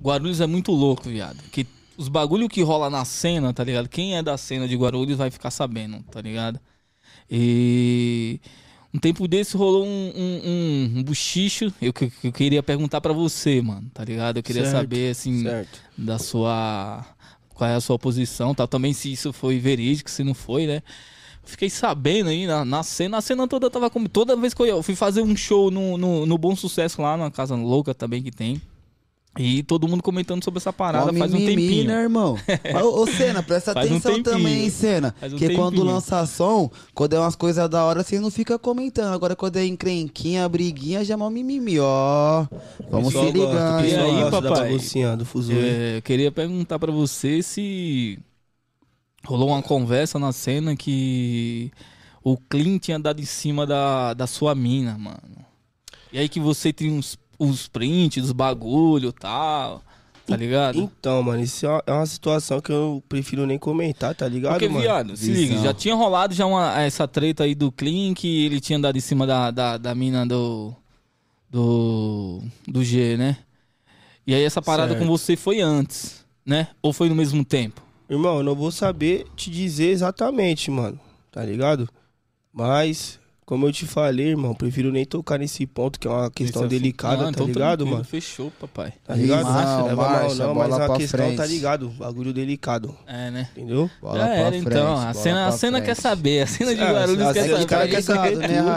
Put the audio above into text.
Guarulhos é muito louco, viado. Que os bagulho que rola na cena, tá ligado? Quem é da cena de Guarulhos vai ficar sabendo, tá ligado? E um tempo desse rolou um, um, um, um buchicho. Eu, eu, queria perguntar para você, mano, tá ligado? Eu queria certo, saber, assim, certo. da sua. Qual é a sua posição, tal. Tá? Também se isso foi verídico, se não foi, né? Fiquei sabendo aí na, na cena. A cena toda tava como. Toda vez que eu fui fazer um show no, no, no Bom Sucesso lá, na Casa Louca também que tem. E todo mundo comentando sobre essa parada faz um tempinho. né, irmão? ô, ô, Senna, presta atenção um também, Senna. Um que tempinho. quando lança som, quando é umas coisas da hora, você não fica comentando. Agora, quando é encrenquinha, briguinha, já é mó mimimi, ó. Vamos se ligando. E aí, papai? Do é, queria perguntar pra você se rolou uma conversa na cena que o Clint tinha dado em cima da, da sua mina, mano. E aí que você tem uns os prints, os bagulho tal. Tá ligado? Então, mano, isso é, é uma, situação que eu prefiro nem comentar, tá ligado? Porque, mano? viado, se liga, já tinha rolado já uma, essa treta aí do Clink, ele tinha dado em cima da, da, da mina do. Do. Do G, né? E aí essa parada certo. com você foi antes, né? Ou foi no mesmo tempo? Irmão, eu não vou saber te dizer exatamente, mano. Tá ligado? Mas como eu te falei, irmão, prefiro nem tocar nesse ponto, que é uma questão é delicada, tá ligado, mano? Fechou, papai. Tá ligado? não, leva mal, não, mas é a questão, tá frente. tá ligado? Bagulho delicado. É, né? Entendeu? Bola Já era, então, frente, então. A cena, a cena quer saber, a cena de é, Guarulhos quer saber. Os caras querem saber né,